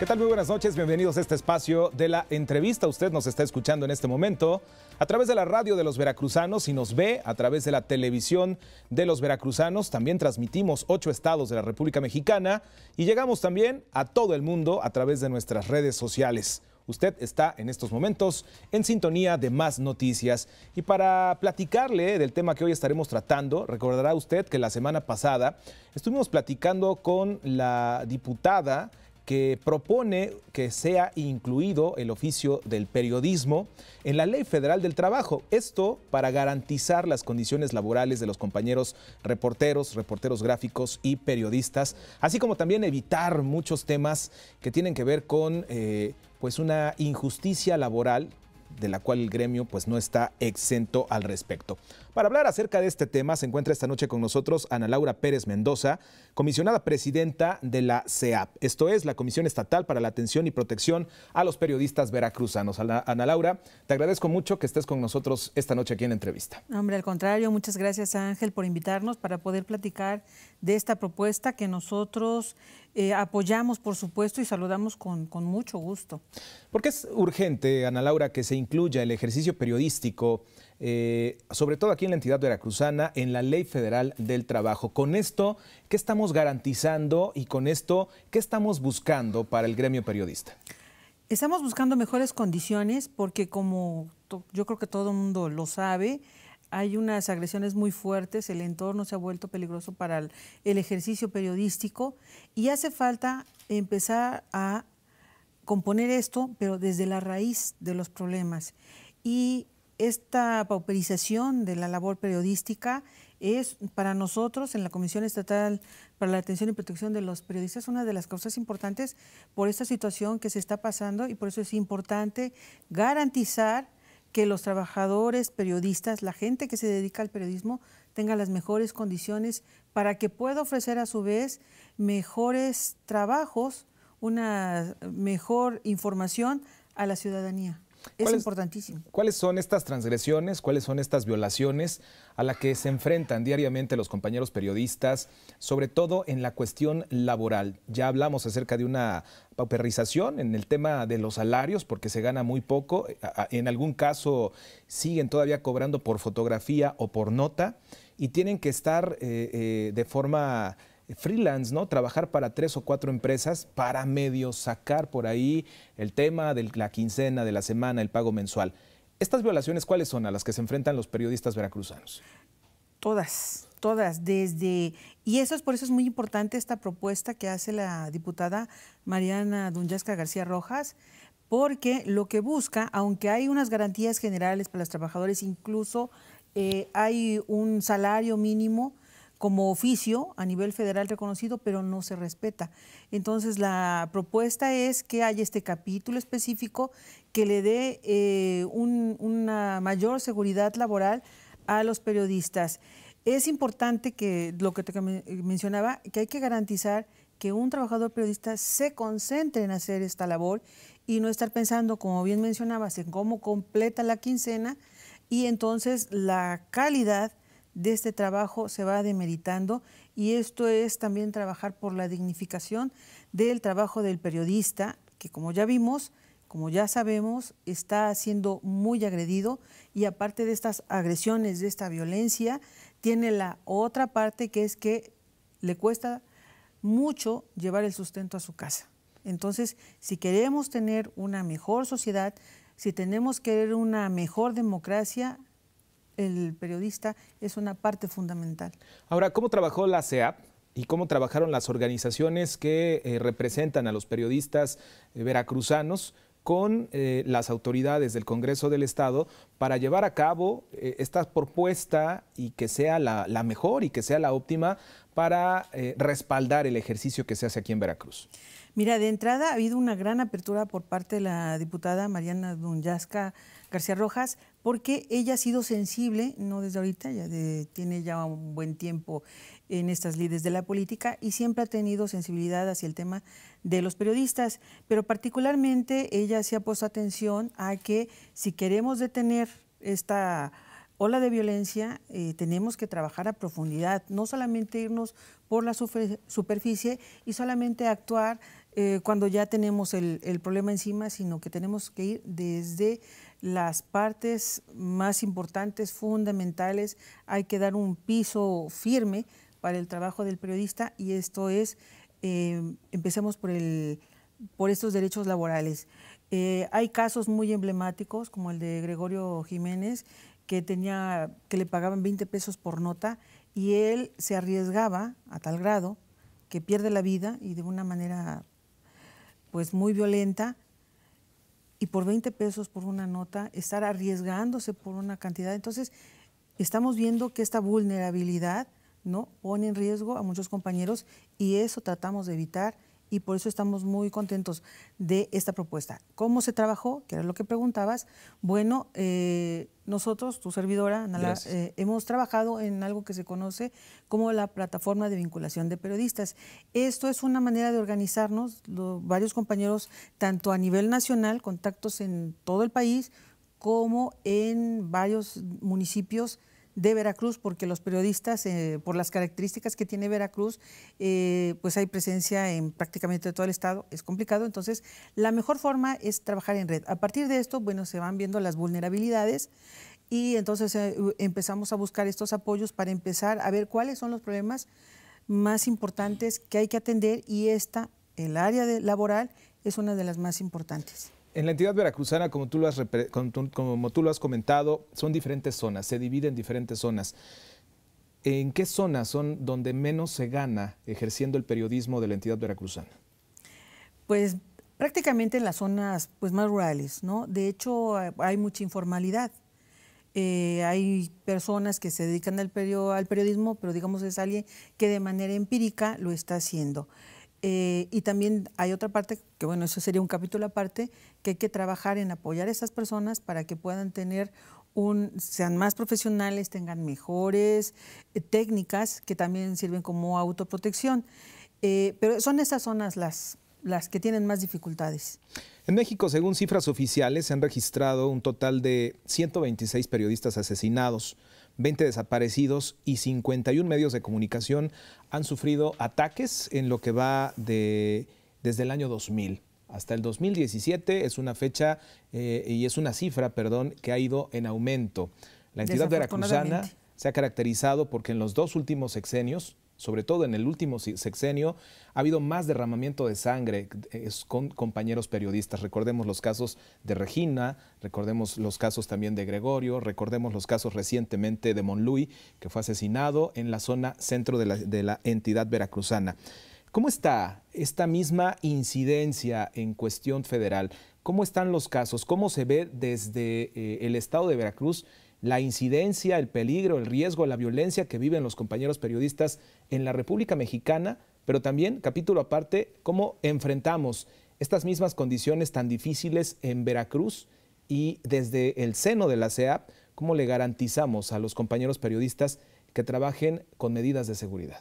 ¿Qué tal? Muy buenas noches, bienvenidos a este espacio de la entrevista. Usted nos está escuchando en este momento a través de la radio de los veracruzanos y nos ve a través de la televisión de los veracruzanos. También transmitimos ocho estados de la República Mexicana y llegamos también a todo el mundo a través de nuestras redes sociales. Usted está en estos momentos en sintonía de más noticias. Y para platicarle del tema que hoy estaremos tratando, recordará usted que la semana pasada estuvimos platicando con la diputada que propone que sea incluido el oficio del periodismo en la Ley Federal del Trabajo. Esto para garantizar las condiciones laborales de los compañeros reporteros, reporteros gráficos y periodistas, así como también evitar muchos temas que tienen que ver con eh, pues una injusticia laboral de la cual el gremio pues no está exento al respecto. Para hablar acerca de este tema se encuentra esta noche con nosotros Ana Laura Pérez Mendoza, comisionada presidenta de la CEAP, esto es la Comisión Estatal para la Atención y Protección a los Periodistas Veracruzanos. Ana Laura, te agradezco mucho que estés con nosotros esta noche aquí en la entrevista. Hombre, al contrario, muchas gracias Ángel por invitarnos para poder platicar de esta propuesta que nosotros eh, apoyamos, por supuesto, y saludamos con, mucho gusto. Porque es urgente, Ana Laura, que se incluya el ejercicio periodístico, eh, sobre todo aquí en la entidad veracruzana, en la Ley Federal del Trabajo. Con esto, ¿qué estamos garantizando y con esto, qué estamos buscando para el gremio periodista? Estamos buscando mejores condiciones porque como yo creo que todo el mundo lo sabe, hay unas agresiones muy fuertes, el entorno se ha vuelto peligroso para el, ejercicio periodístico y hace falta empezar a componer esto, pero desde la raíz de los problemas. Y esta pauperización de la labor periodística es para nosotros en la Comisión Estatal para la Atención y Protección de los Periodistas una de las causas importantes por esta situación que se está pasando y por eso es importante garantizar que los trabajadores, periodistas, la gente que se dedica al periodismo tenga las mejores condiciones para que pueda ofrecer a su vez mejores trabajos, una mejor información a la ciudadanía. Es importantísimo. ¿Cuáles son estas transgresiones, cuáles son estas violaciones a las que se enfrentan diariamente los compañeros periodistas, sobre todo en la cuestión laboral? Ya hablamos acerca de una pauperización en el tema de los salarios, porque se gana muy poco, en algún caso siguen todavía cobrando por fotografía o por nota, y tienen que estar eh, eh, de forma freelance, ¿no? Trabajar para tres o cuatro empresas para medio sacar por ahí el tema de la quincena, de la semana, el pago mensual. ¿Estas violaciones cuáles son a las que se enfrentan los periodistas veracruzanos? Todas, todas, desde... Y eso es por eso es muy importante esta propuesta que hace la diputada Mariana Dunyasca García Rojas, porque lo que busca, aunque hay unas garantías generales para los trabajadores, incluso eh, hay un salario mínimo, como oficio a nivel federal reconocido, pero no se respeta. Entonces, la propuesta es que haya este capítulo específico que le dé eh, una mayor seguridad laboral a los periodistas. Es importante que lo que te mencionaba, que hay que garantizar que un trabajador periodista se concentre en hacer esta labor y no estar pensando, como bien mencionabas, en cómo completa la quincena y entonces la calidad de este trabajo se va demeritando y esto es también trabajar por la dignificación del trabajo del periodista, que como ya vimos, como ya sabemos, está siendo muy agredido y aparte de estas agresiones, de esta violencia, tiene la otra parte que es que le cuesta mucho llevar el sustento a su casa. Entonces, si queremos tener una mejor sociedad, si tenemos que tener una mejor democracia, el periodista es una parte fundamental. Ahora, ¿cómo trabajó la CEAP y cómo trabajaron las organizaciones que eh, representan a los periodistas eh, veracruzanos con eh, las autoridades del Congreso del Estado para llevar a cabo esta propuesta y que sea la, mejor y que sea la óptima para respaldar el ejercicio que se hace aquí en Veracruz? Mira, de entrada ha habido una gran apertura por parte de la diputada Mariana Dunyasca García Rojas porque ella ha sido sensible, no desde ahorita, ya tiene ya un buen tiempo en estas líderes de la política y siempre ha tenido sensibilidad hacia el tema de los periodistas, pero particularmente ella se ha puesto atención a que si queremos detener esta ola de violencia, eh, tenemos que trabajar a profundidad, no solamente irnos por la superficie y solamente actuar eh, cuando ya tenemos el problema encima, sino que tenemos que ir desde las partes más importantes, fundamentales, hay que dar un piso firme para el trabajo del periodista y esto es, em, empecemos por, el, por estos derechos laborales. Eh, hay casos muy emblemáticos como el de Gregorio Jiménez que, tenía, que le pagaban 20 pesos por nota y él se arriesgaba a tal grado que pierde la vida y de una manera pues muy violenta y por 20 pesos por una nota estar arriesgándose por una cantidad. Entonces, estamos viendo que esta vulnerabilidad ¿no? pone en riesgo a muchos compañeros y eso tratamos de evitar y por eso estamos muy contentos de esta propuesta. ¿Cómo se trabajó? Que era lo que preguntabas. Bueno, eh, nosotros, tu servidora, eh, hemos trabajado en algo que se conoce como la plataforma de vinculación de periodistas. Esto es una manera de organizarnos, los, varios compañeros, tanto a nivel nacional, contactos en todo el país, como en varios municipios de Veracruz, porque los periodistas, eh, por las características que tiene Veracruz, eh, pues hay presencia en prácticamente todo el estado, es complicado, entonces la mejor forma es trabajar en red. A partir de esto, bueno, se van viendo las vulnerabilidades y entonces eh, empezamos a buscar estos apoyos para empezar a ver cuáles son los problemas más importantes que hay que atender y esta, el área de laboral, es una de las más importantes. En la entidad veracruzana, como tú, lo has, como tú lo has comentado, son diferentes zonas, se divide en diferentes zonas. ¿En qué zonas son donde menos se gana ejerciendo el periodismo de la entidad veracruzana? Pues prácticamente en las zonas pues, más rurales, ¿no? De hecho, eh, hay mucha informalidad. Eh, hay personas que se dedican al, al periodismo, pero digamos es alguien que de manera empírica lo está haciendo. Eh, y también hay otra parte, que bueno, eso sería un capítulo aparte, que hay que trabajar en apoyar a esas personas para que puedan tener un, sean más profesionales, tengan mejores eh, técnicas que también sirven como autoprotección. Eh, pero son esas zonas las, las que tienen más dificultades. En México, según cifras oficiales, se han registrado un total de 126 periodistas asesinados, 20 desaparecidos y 51 medios de comunicación han sufrido ataques en lo que va de, desde el año 2000 hasta el 2017 es una fecha eh, y es una cifra, perdón, que ha ido en aumento. La entidad veracruzana se ha caracterizado porque en los dos últimos sexenios, sobre todo en el último sexenio, ha habido más derramamiento de sangre eh, con compañeros periodistas. Recordemos los casos de Regina, recordemos los casos también de Gregorio, recordemos los casos recientemente de Monluy, que fue asesinado en la zona centro de la, entidad veracruzana. ¿Cómo está esta misma incidencia en cuestión federal? ¿Cómo están los casos? ¿Cómo se ve desde eh, el estado de Veracruz la incidencia, el peligro, el riesgo, la violencia que viven los compañeros periodistas en la República Mexicana, pero también, capítulo aparte, cómo enfrentamos estas mismas condiciones tan difíciles en Veracruz y desde el seno de la CEAP, cómo le garantizamos a los compañeros periodistas que trabajen con medidas de seguridad.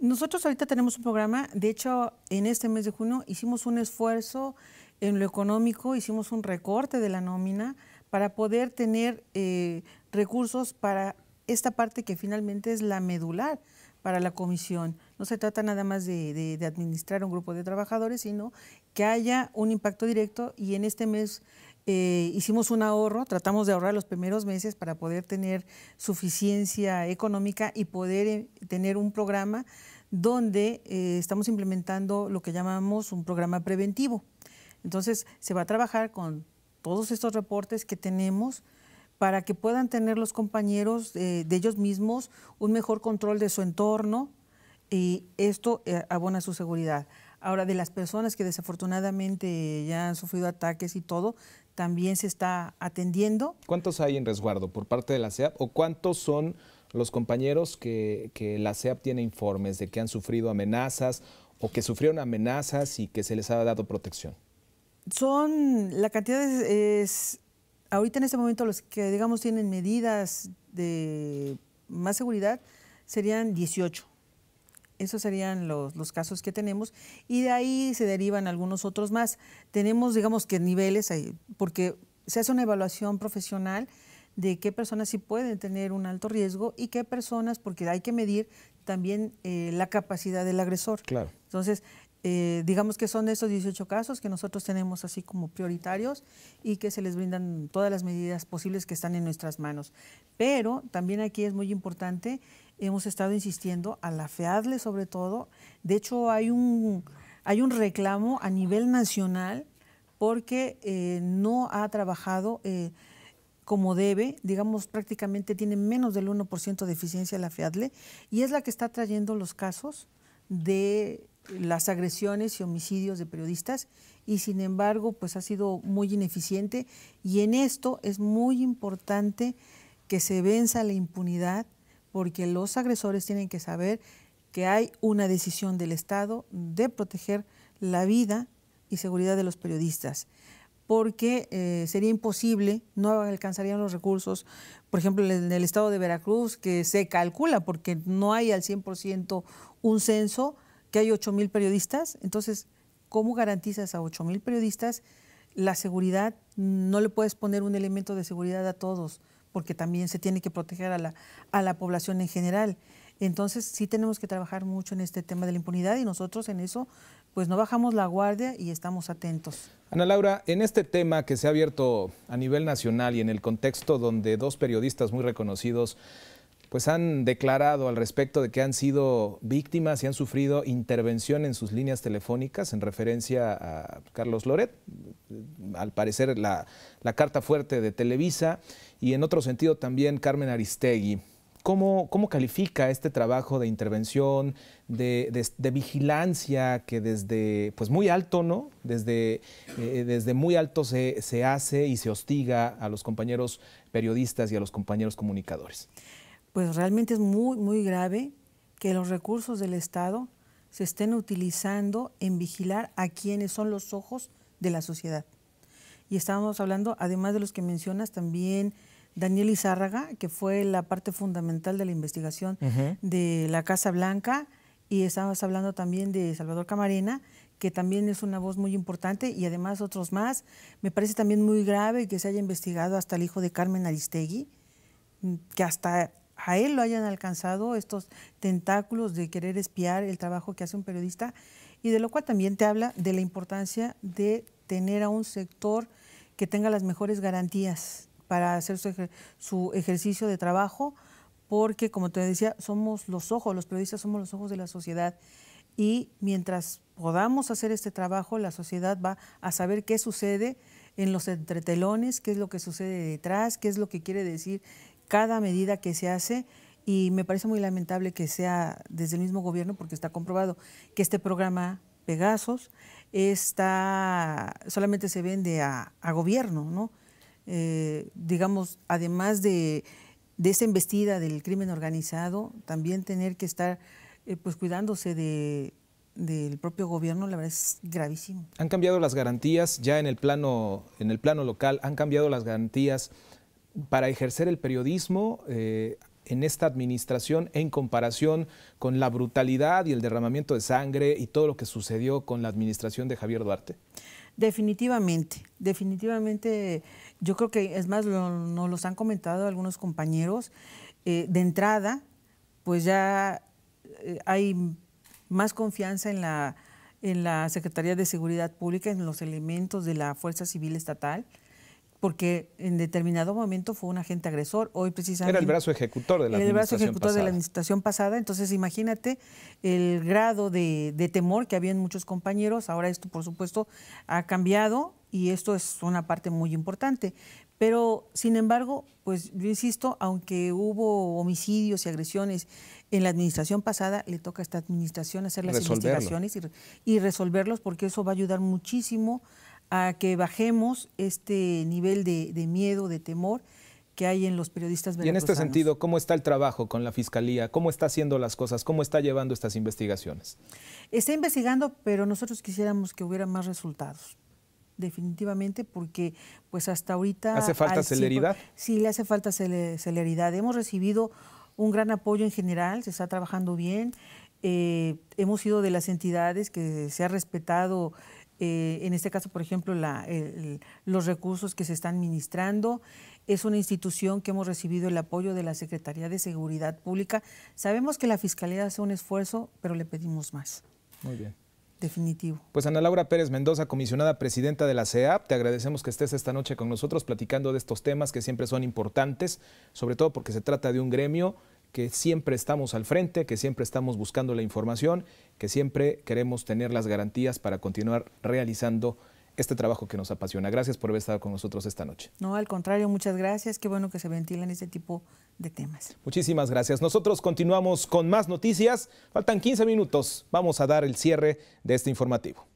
Nosotros ahorita tenemos un programa, de hecho, en este mes de junio hicimos un esfuerzo en lo económico, hicimos un recorte de la nómina para poder tener eh, recursos para esta parte que finalmente es la medular para la comisión. No se trata nada más de, administrar un grupo de trabajadores, sino que haya un impacto directo y en este mes eh, hicimos un ahorro, tratamos de ahorrar los primeros meses para poder tener suficiencia económica y poder eh, tener un programa donde estamos implementando lo que llamamos un programa preventivo. Entonces, se va a trabajar con todos estos reportes que tenemos para que puedan tener los compañeros eh, de ellos mismos un mejor control de su entorno y esto eh, abona su seguridad. Ahora, de las personas que desafortunadamente ya han sufrido ataques y todo, también se está atendiendo. ¿Cuántos hay en resguardo por parte de la CEAP o cuántos son los compañeros que, que la CEAP tiene informes de que han sufrido amenazas o que sufrieron amenazas y que se les ha dado protección? son la cantidad es, ahorita en este momento los que digamos tienen medidas de más seguridad serían 18. Esos serían los, casos que tenemos y de ahí se derivan algunos otros más. Tenemos, digamos que niveles, porque se hace una evaluación profesional de qué personas sí pueden tener un alto riesgo y qué personas, porque hay que medir también eh, la capacidad del agresor. Claro. Entonces, eh, digamos que son esos 18 casos que nosotros tenemos así como prioritarios y que se les brindan todas las medidas posibles que están en nuestras manos. Pero también aquí es muy importante, hemos estado insistiendo a la FEADLE sobre todo. De hecho, hay un, hay un reclamo a nivel nacional porque eh, no ha trabajado eh, como debe, digamos prácticamente tiene menos del 1% de eficiencia la FEADLE y es la que está trayendo los casos de las agresiones y homicidios de periodistas y sin embargo pues ha sido muy ineficiente y en esto es muy importante que se venza la impunidad porque los agresores tienen que saber que hay una decisión del Estado de proteger la vida y seguridad de los periodistas porque eh, sería imposible, no alcanzarían los recursos, por ejemplo, en el estado de Veracruz, que se calcula, porque no hay al 100% un censo, hay 8 mil periodistas, entonces, ¿cómo garantizas a 8 mil periodistas la seguridad? No le puedes poner un elemento de seguridad a todos, porque también se tiene que proteger a la, a la población en general. Entonces sí tenemos que trabajar mucho en este tema de la impunidad y nosotros en eso pues no bajamos la guardia y estamos atentos. Ana Laura, en este tema que se ha abierto a nivel nacional y en el contexto donde dos periodistas muy reconocidos pues han declarado al respecto de que han sido víctimas y han sufrido intervención en sus líneas telefónicas en referencia a Carlos Loret, al parecer la, carta fuerte de Televisa y en otro sentido también Carmen Aristegui. ¿Cómo, califica este trabajo de intervención, de, vigilancia que desde pues muy alto, ¿no? Desde, eh, desde muy alto se hace y se hostiga a los compañeros periodistas y a los compañeros comunicadores? pues realmente es muy, muy grave que los recursos del Estado se estén utilizando en vigilar a quienes son los ojos de la sociedad. Y estábamos hablando, además de los que mencionas, también Daniel Izárraga, que fue la parte fundamental de la investigación de la Casa Blanca, y estábamos hablando también de Salvador Camarena, que también es una voz muy importante, y además otros más. Me parece también muy grave que se haya investigado hasta el hijo de Carmen Aristegui, que hasta a él lo hayan alcanzado estos tentáculos de querer espiar el trabajo que hace un periodista y de lo cual también te habla de la importancia de tener a un sector que tenga las mejores garantías para hacer su, ejercicio de trabajo, porque como te decía, somos los ojos, los periodistas somos los ojos de la sociedad y mientras podamos hacer este trabajo, la sociedad va a saber qué sucede en los entretelones, qué es lo que sucede detrás, qué es lo que quiere decir cada medida que se hace y me parece muy lamentable que sea desde el mismo gobierno porque está comprobado que este programa Pegasos está solamente se vende a, gobierno, ¿no? Eh, digamos, además de, esta embestida del crimen organizado, también tener que estar eh, pues cuidándose de, del propio gobierno, la verdad es gravísimo. Han cambiado las garantías ya en el plano, en el plano local, han cambiado las garantías para ejercer el periodismo eh, en esta administración en comparación con la brutalidad y el derramamiento de sangre y todo lo que sucedió con la administración de Javier Duarte? Definitivamente, definitivamente, yo creo que, es más, nos los han comentado algunos compañeros, eh, de entrada, pues ya eh, hay más confianza en la Secretaría de Seguridad Pública, en los elementos de la Fuerza Civil Estatal, porque en determinado momento fue un agente agresor, hoy precisamente... Era el brazo ejecutor de la administración pasada. El brazo ejecutor de la administración pasada, entonces imagínate el grado de, temor que había en muchos compañeros, ahora esto por supuesto ha cambiado y esto es una parte muy importante, pero, sin embargo, pues yo insisto, aunque hubo homicidios y agresiones en la administración pasada, le toca a esta administración hacer las investigaciones y, y, resolverlos porque eso va a ayudar muchísimo a que bajemos este nivel de, miedo, de temor que hay en los periodistas Y en este sentido, ¿cómo está el trabajo con la Fiscalía? ¿Cómo está haciendo las cosas? ¿Cómo está llevando estas investigaciones? Está investigando, pero nosotros quisiéramos que hubiera más resultados definitivamente, porque pues hasta ahorita... ¿Hace falta celeridad? Sí, le hace falta celeridad. Hemos recibido un gran apoyo en general, se está trabajando bien. Eh, hemos sido de las entidades que se ha respetado eh, en este caso, por ejemplo, los recursos que se están ministrando. Es una institución que hemos recibido el apoyo de la Secretaría de Seguridad Pública. Sabemos que la Fiscalía hace un esfuerzo, pero le pedimos más. Muy bien. Definitivo. Pues Ana Laura Pérez Mendoza, comisionada presidenta de la CEAP, te agradecemos que estés esta noche con nosotros platicando de estos temas que siempre son importantes, sobre todo porque se trata de un gremio que siempre estamos al frente, que siempre estamos buscando la información, que siempre queremos tener las garantías para continuar realizando este trabajo que nos apasiona. Gracias por haber estado con nosotros esta noche. No, al contrario, muchas gracias. Qué bueno que se ventilen este tipo de temas. Muchísimas gracias. Nosotros continuamos con más noticias. Faltan 15 minutos. Vamos a dar el cierre de este informativo.